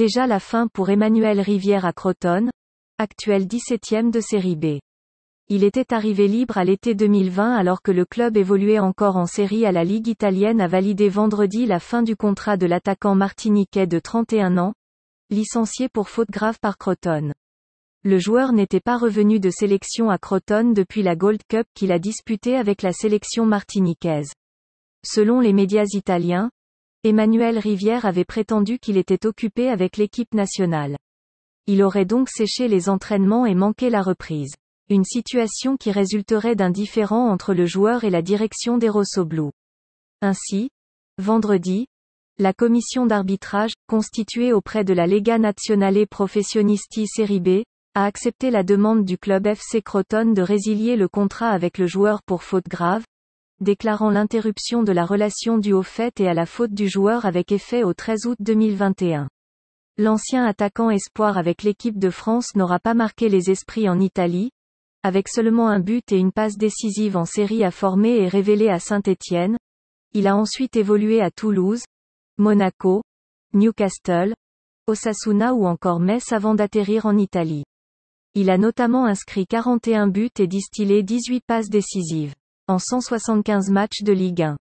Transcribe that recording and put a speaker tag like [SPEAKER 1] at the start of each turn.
[SPEAKER 1] Déjà la fin pour Emmanuel Rivière à Croton, actuel 17e de série B. Il était arrivé libre à l'été 2020 alors que le club évoluait encore en série à la Ligue italienne a validé vendredi la fin du contrat de l'attaquant martiniquais de 31 ans, licencié pour faute grave par Croton. Le joueur n'était pas revenu de sélection à Croton depuis la Gold Cup qu'il a disputée avec la sélection martiniquaise. Selon les médias italiens, Emmanuel Rivière avait prétendu qu'il était occupé avec l'équipe nationale. Il aurait donc séché les entraînements et manqué la reprise. Une situation qui résulterait d'un différend entre le joueur et la direction des Blue. Ainsi, vendredi, la commission d'arbitrage, constituée auprès de la Lega Nazionale Professionisti Serie B, a accepté la demande du club FC Croton de résilier le contrat avec le joueur pour faute grave, déclarant l'interruption de la relation due au fait et à la faute du joueur avec effet au 13 août 2021. L'ancien attaquant espoir avec l'équipe de France n'aura pas marqué les esprits en Italie, avec seulement un but et une passe décisive en série à former et révéler à Saint-Étienne. Il a ensuite évolué à Toulouse, Monaco, Newcastle, Osasuna ou encore Metz avant d'atterrir en Italie. Il a notamment inscrit 41 buts et distillé 18 passes décisives en 175 matchs de Ligue 1.